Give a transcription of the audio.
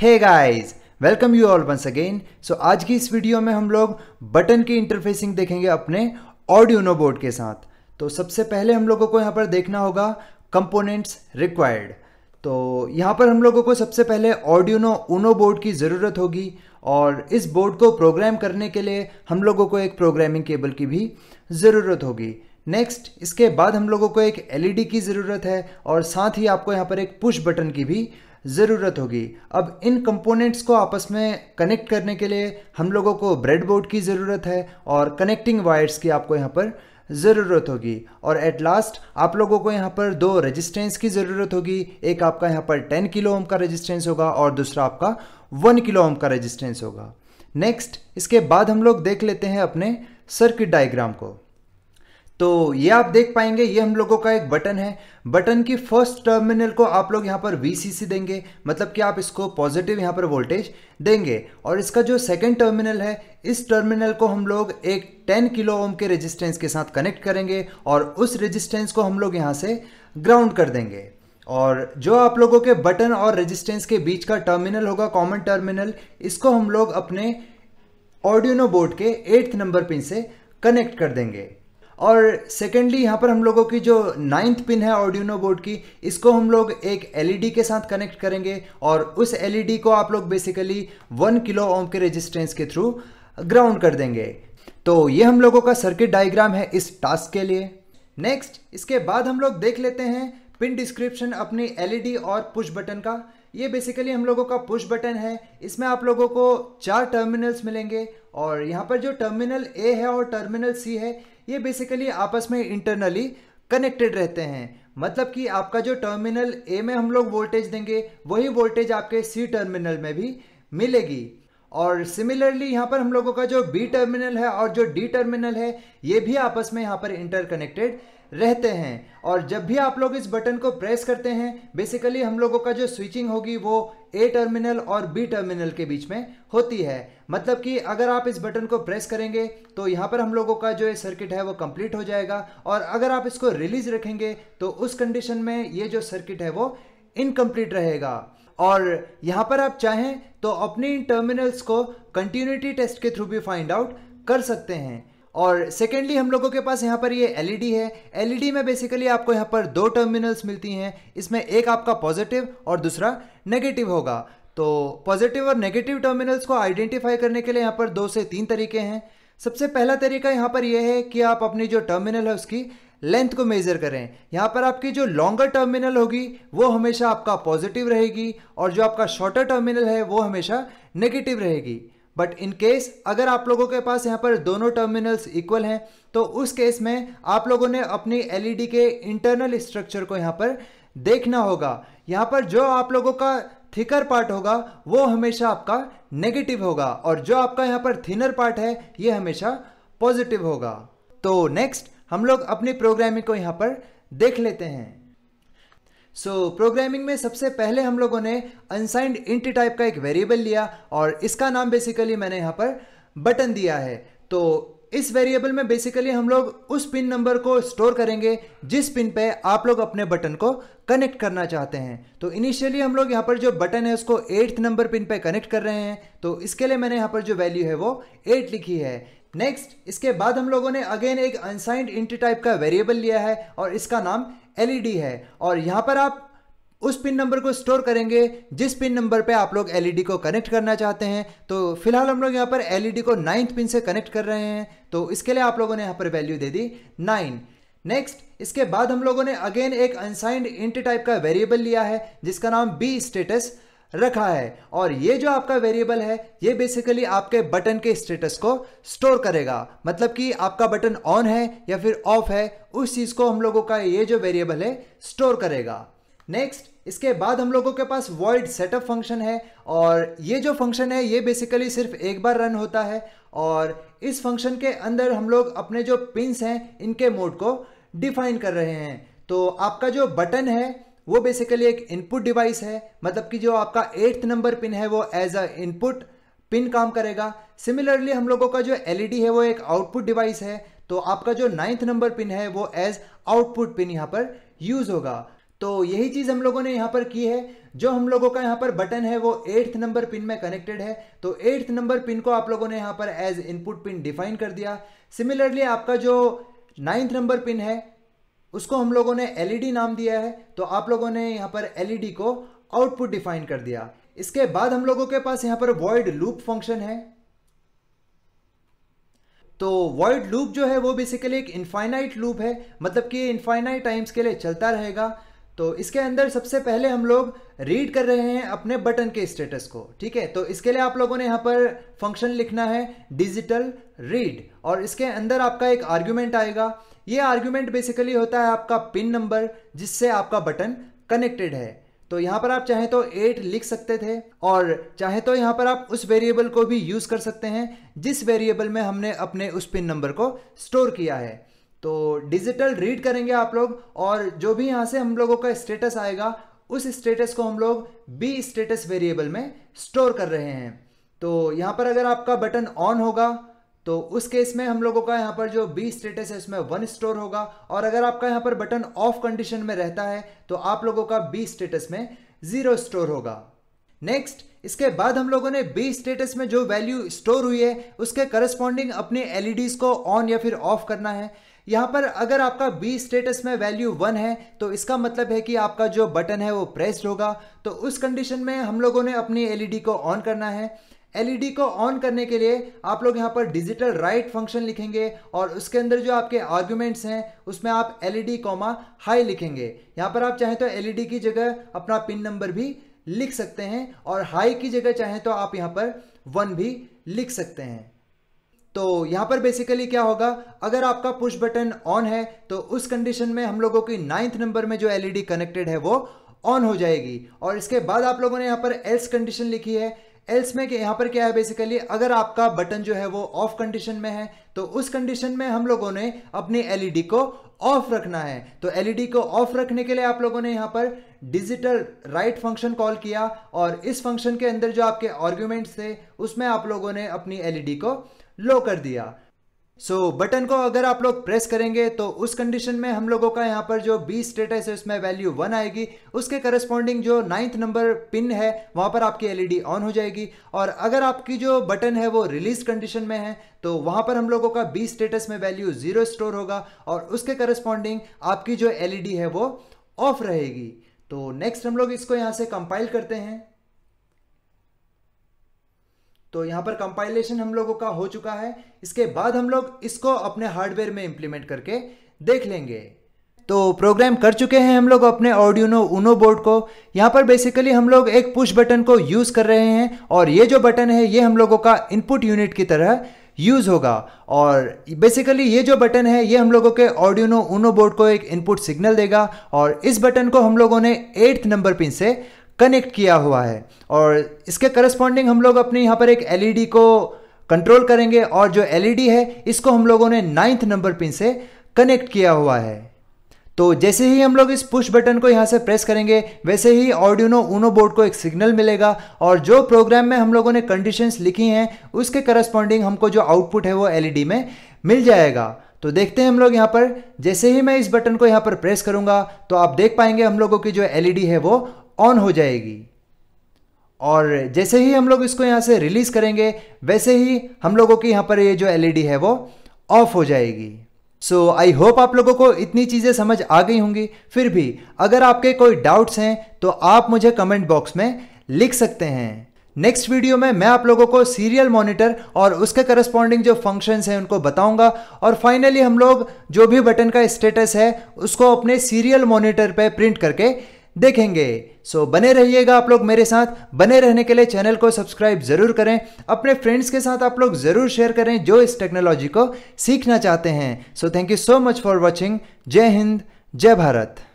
hey guys welcome you all once again so आज की इस वीडियो में हम लोग बटन की इंटरफेसिंग देखेंगे अपने ऑडियोनो बोर्ड के साथ तो सबसे पहले हम लोगों को यहाँ पर देखना होगा कंपोनेंट्स रिक्वायर्ड तो यहाँ पर हम लोगों को सबसे पहले ऑडियोनो ऊनो बोर्ड की ज़रूरत होगी और इस बोर्ड को प्रोग्राम करने के लिए हम लोगों को एक प्रोग्रामिंग केबल की भी ज़रूरत होगी नेक्स्ट इसके बाद हम लोगों को एक एलईडी की ज़रूरत है और साथ ही आपको यहाँ पर एक पुश बटन की भी ज़रूरत होगी अब इन कंपोनेंट्स को आपस में कनेक्ट करने के लिए हम लोगों को ब्रेडबोर्ड की ज़रूरत है और कनेक्टिंग वायर्स की आपको यहाँ पर ज़रूरत होगी और एट लास्ट आप लोगों को यहाँ पर दो रेजिस्टेंस की ज़रूरत होगी एक आपका यहाँ पर 10 किलो ओम का रेजिस्टेंस होगा और दूसरा आपका 1 किलो ओम का रेजिस्टेंस होगा नेक्स्ट इसके बाद हम लोग देख लेते हैं अपने सर्किट डायग्राम को तो ये आप देख पाएंगे ये हम लोगों का एक बटन है बटन की फर्स्ट टर्मिनल को आप लोग यहाँ पर वी देंगे मतलब कि आप इसको पॉजिटिव यहाँ पर वोल्टेज देंगे और इसका जो सेकंड टर्मिनल है इस टर्मिनल को हम लोग एक 10 किलो ओम के रेजिस्टेंस के साथ कनेक्ट करेंगे और उस रेजिस्टेंस को हम लोग यहाँ से ग्राउंड कर देंगे और जो आप लोगों के बटन और रजिस्टेंस के बीच का टर्मिनल होगा कॉमन टर्मिनल इसको हम लोग अपने ऑडियोनो बोर्ड के एट्थ नंबर पिन से कनेक्ट कर देंगे और सेकेंडली यहाँ पर हम लोगों की जो नाइन्थ पिन है ऑडियोनो बोर्ड की इसको हम लोग एक एलईडी e के साथ कनेक्ट करेंगे और उस एलईडी e को आप लोग बेसिकली वन किलो ओम के रेजिस्टेंस के थ्रू ग्राउंड कर देंगे तो ये हम लोगों का सर्किट डायग्राम है इस टास्क के लिए नेक्स्ट इसके बाद हम लोग देख लेते हैं पिन डिस्क्रिप्शन अपनी एलईडी और पुश बटन का ये बेसिकली हम लोगों का पुश बटन है इसमें आप लोगों को चार टर्मिनल्स मिलेंगे और यहाँ पर जो टर्मिनल ए है और टर्मिनल सी है ये बेसिकली आपस में इंटरनली कनेक्टेड रहते हैं मतलब कि आपका जो टर्मिनल ए में हम लोग वोल्टेज देंगे वही वोल्टेज आपके सी टर्मिनल में भी मिलेगी और सिमिलरली यहाँ पर हम लोगों का जो बी टर्मिनल है और जो डी टर्मिनल है ये भी आपस में यहाँ पर इंटरकनेक्टेड रहते हैं और जब भी आप लोग इस बटन को प्रेस करते हैं बेसिकली हम लोगों का जो स्विचिंग होगी वो ए टर्मिनल और बी टर्मिनल के बीच में होती है मतलब कि अगर आप इस बटन को प्रेस करेंगे तो यहाँ पर हम लोगों का जो ये सर्किट है वो कंप्लीट हो जाएगा और अगर आप इसको रिलीज रखेंगे तो उस कंडीशन में ये जो सर्किट है वो इनकम्प्लीट रहेगा और यहाँ पर आप चाहें तो अपने इन टर्मिनल्स को कंटिन्यूटी टेस्ट के थ्रू भी फाइंड आउट कर सकते हैं और सेकेंडली हम लोगों के पास यहाँ पर ये एल e है एल e में बेसिकली आपको यहाँ पर दो टर्मिनल्स मिलती हैं इसमें एक आपका पॉजिटिव और दूसरा नेगेटिव होगा तो पॉजिटिव और नेगेटिव टर्मिनल्स को आइडेंटिफाई करने के लिए यहाँ पर दो से तीन तरीके हैं सबसे पहला तरीका यहाँ पर यह है कि आप अपनी जो टर्मिनल है उसकी लेंथ को मेज़र करें यहाँ पर आपकी जो लॉन्गर टर्मिनल होगी वो हमेशा आपका पॉजिटिव रहेगी और जो आपका शॉर्टर टर्मिनल है वो हमेशा नेगेटिव रहेगी बट इन केस अगर आप लोगों के पास यहाँ पर दोनों टर्मिनल्स इक्वल हैं तो उस केस में आप लोगों ने अपनी एलईडी e के इंटरनल स्ट्रक्चर को यहाँ पर देखना होगा यहाँ पर जो आप लोगों का थिकर पार्ट होगा वो हमेशा आपका नेगेटिव होगा और जो आपका यहाँ पर थिनर पार्ट है ये हमेशा पॉजिटिव होगा तो नेक्स्ट हम लोग अपनी प्रोग्रामिंग को यहाँ पर देख लेते हैं सो so, प्रोग्रामिंग में सबसे पहले हम लोगों ने अनसाइंड इंट टाइप का एक वेरिएबल लिया और इसका नाम बेसिकली मैंने यहाँ पर बटन दिया है तो इस वेरिएबल में बेसिकली हम लोग उस पिन नंबर को स्टोर करेंगे जिस पिन पे आप लोग अपने बटन को कनेक्ट करना चाहते हैं तो इनिशियली हम लोग यहाँ पर जो बटन है उसको एट्थ नंबर पिन पे कनेक्ट कर रहे हैं तो इसके लिए मैंने यहाँ पर जो वैल्यू है वो एट लिखी है नेक्स्ट इसके बाद हम लोगों ने अगेन एक अनसाइंड इंट टाइप का वेरिएबल लिया है और इसका नाम एलईडी है और यहाँ पर आप उस पिन नंबर को स्टोर करेंगे जिस पिन नंबर पे आप लोग एलईडी को कनेक्ट करना चाहते हैं तो फिलहाल हम लोग यहाँ पर एलईडी को नाइन्थ पिन से कनेक्ट कर रहे हैं तो इसके लिए आप लोगों ने यहाँ पर वैल्यू दे दी नाइन नेक्स्ट इसके बाद हम लोगों ने अगेन एक अनसाइंड इंट टाइप का वेरिएबल लिया है जिसका नाम बी स्टेटस रखा है और ये जो आपका वेरिएबल है ये बेसिकली आपके बटन के स्टेटस को स्टोर करेगा मतलब कि आपका बटन ऑन है या फिर ऑफ है उस चीज़ को हम लोगों का ये जो वेरिएबल है स्टोर करेगा नेक्स्ट इसके बाद हम लोगों के पास वॉइड सेटअप फंक्शन है और ये जो फंक्शन है ये बेसिकली सिर्फ एक बार रन होता है और इस फंक्शन के अंदर हम लोग अपने जो पिंस हैं इनके मोड को डिफाइन कर रहे हैं तो आपका जो बटन है वो बेसिकली एक इनपुट डिवाइस है मतलब कि जो आपका एट्थ नंबर पिन है वो एज अ इनपुट पिन काम करेगा सिमिलरली हम लोगों का जो एलईडी e है वो एक आउटपुट डिवाइस है तो आपका जो नाइन्थ नंबर पिन है वो एज आउटपुट पिन यहाँ पर यूज होगा तो यही चीज़ हम लोगों ने यहाँ पर की है जो हम लोगों का यहाँ पर बटन है वो एट्थ नंबर पिन में कनेक्टेड है तो एट्थ नंबर पिन को आप लोगों ने यहाँ पर एज इनपुट पिन डिफाइन कर दिया सिमिलरली आपका जो नाइन्थ नंबर पिन है उसको हम लोगों ने एलईडी e नाम दिया है तो आप लोगों ने यहाँ पर एलईडी e को आउटपुट डिफाइन कर दिया इसके बाद हम लोगों के पास यहाँ पर वॉइड लूप फंक्शन है तो वॉइड लूप जो है वो बेसिकली एक इन्फाइनाइट लूप है मतलब कि इन्फाइनाइट टाइम्स के लिए चलता रहेगा तो इसके अंदर सबसे पहले हम लोग रीड कर रहे हैं अपने बटन के स्टेटस को ठीक है तो इसके लिए आप लोगों ने यहाँ पर फंक्शन लिखना है डिजिटल रीड और इसके अंदर आपका एक आर्ग्यूमेंट आएगा ये आर्ग्यूमेंट बेसिकली होता है आपका पिन नंबर जिससे आपका बटन कनेक्टेड है तो यहाँ पर आप चाहे तो एट लिख सकते थे और चाहे तो यहाँ पर आप उस वेरिएबल को भी यूज़ कर सकते हैं जिस वेरिएबल में हमने अपने उस पिन नंबर को स्टोर किया है तो डिजिटल रीड करेंगे आप लोग और जो भी यहाँ से हम लोगों का स्टेटस आएगा उस स्टेटस को हम लोग बी स्टेटस वेरिएबल में स्टोर कर रहे हैं तो यहाँ पर अगर आपका बटन ऑन होगा तो उस केस में हम लोगों का यहाँ पर जो बी स्टेटस है उसमें वन स्टोर होगा और अगर आपका यहाँ पर बटन ऑफ कंडीशन में रहता है तो आप लोगों का बी स्टेटस में जीरो स्टोर होगा नेक्स्ट इसके बाद हम लोगों ने बी स्टेटस में जो वैल्यू स्टोर हुई है उसके करस्पॉन्डिंग अपने एलईडीज e को ऑन या फिर ऑफ करना है यहाँ पर अगर आपका बी स्टेटस में वैल्यू वन है तो इसका मतलब है कि आपका जो बटन है वो प्रेस्ड होगा तो उस कंडीशन में हम लोगों ने अपनी एलईडी e को ऑन करना है एलईडी e को ऑन करने के लिए आप लोग यहाँ पर डिजिटल राइट फंक्शन लिखेंगे और उसके अंदर जो आपके आर्ग्यूमेंट्स हैं उसमें आप एलईडी कॉमा हाई लिखेंगे यहाँ पर आप चाहें तो एलईडी e की जगह अपना पिन नंबर भी लिख सकते हैं और हाई की जगह चाहें तो आप यहाँ पर वन भी लिख सकते हैं तो यहाँ पर बेसिकली क्या होगा अगर आपका पुश बटन ऑन है तो उस कंडीशन में हम लोगों की नाइन्थ नंबर में जो एलईडी कनेक्टेड e है वो ऑन हो जाएगी और इसके बाद आप लोगों ने यहाँ पर एल्स कंडीशन लिखी है एल्स में यहाँ पर क्या है बेसिकली अगर आपका बटन जो है वो ऑफ कंडीशन में है तो उस कंडीशन में हम लोगों ने अपनी एलईडी e को ऑफ रखना है तो एलईडी e को ऑफ रखने के लिए आप लोगों ने यहाँ पर डिजिटल राइट फंक्शन कॉल किया और इस फंक्शन के अंदर जो आपके आर्ग्यूमेंट्स थे उसमें आप लोगों ने अपनी एलईडी e को लो कर दिया सो so, बटन को अगर आप लोग प्रेस करेंगे तो उस कंडीशन में हम लोगों का यहाँ पर जो बी स्टेटस है उसमें वैल्यू वन आएगी उसके करस्पॉन्डिंग जो नाइन्थ नंबर पिन है वहाँ पर आपकी एलईडी ऑन e हो जाएगी और अगर आपकी जो बटन है वो रिलीज कंडीशन में है तो वहाँ पर हम लोगों का बी स्टेटस में वैल्यू जीरो स्टोर होगा और उसके करस्पॉन्डिंग आपकी जो एल e है वो ऑफ रहेगी तो नेक्स्ट हम लोग इसको यहाँ से कंपाइल करते हैं तो यहाँ पर कंपाइलेशन हम लोगों का हो चुका है इसके बाद हम लोग इसको अपने हार्डवेयर में इम्प्लीमेंट करके देख लेंगे तो प्रोग्राम कर चुके हैं हम लोग अपने ऑडियोनो उनो बोर्ड को यहाँ पर बेसिकली हम लोग एक पुश बटन को यूज़ कर रहे हैं और ये जो बटन है ये हम लोगों का इनपुट यूनिट की तरह यूज़ होगा और बेसिकली ये जो बटन है ये हम लोगों के ऑडियोनो उनो बोर्ड को एक इनपुट सिग्नल देगा और इस बटन को हम लोगों ने एट्थ नंबर पिन से कनेक्ट किया हुआ है और इसके करस्पॉन्डिंग हम लोग अपने यहाँ पर एक एलईडी e को कंट्रोल करेंगे और जो एलईडी e है इसको हम लोगों ने नाइन्थ नंबर पिन से कनेक्ट किया हुआ है तो जैसे ही हम लोग इस पुश बटन को यहाँ से प्रेस करेंगे वैसे ही ऑडियोनो ऊनो बोर्ड को एक सिग्नल मिलेगा और जो प्रोग्राम में हम लोगों ने कंडीशंस लिखी हैं उसके करस्पॉन्डिंग हमको जो आउटपुट है वो एलईडी e में मिल जाएगा तो देखते हैं हम लोग यहाँ पर जैसे ही मैं इस बटन को यहाँ पर प्रेस करूँगा तो आप देख पाएंगे हम लोगों की जो एल है वो ऑन हो जाएगी और जैसे ही हम लोग इसको यहाँ से रिलीज़ करेंगे वैसे ही हम लोगों की यहाँ पर ये जो एल e है वो ऑफ हो जाएगी सो आई होप आप लोगों को इतनी चीज़ें समझ आ गई होंगी फिर भी अगर आपके कोई डाउट्स हैं तो आप मुझे कमेंट बॉक्स में लिख सकते हैं नेक्स्ट वीडियो में मैं आप लोगों को सीरियल मॉनिटर और उसके करस्पॉन्डिंग जो फंक्शंस हैं उनको बताऊंगा और फाइनली हम लोग जो भी बटन का स्टेटस है उसको अपने सीरियल मॉनिटर पे प्रिंट करके देखेंगे सो so, बने रहिएगा आप लोग मेरे साथ बने रहने के लिए चैनल को सब्सक्राइब जरूर करें अपने फ्रेंड्स के साथ आप लोग जरूर शेयर करें जो इस टेक्नोलॉजी को सीखना चाहते हैं so thank you so much for watching जय हिंद जय भारत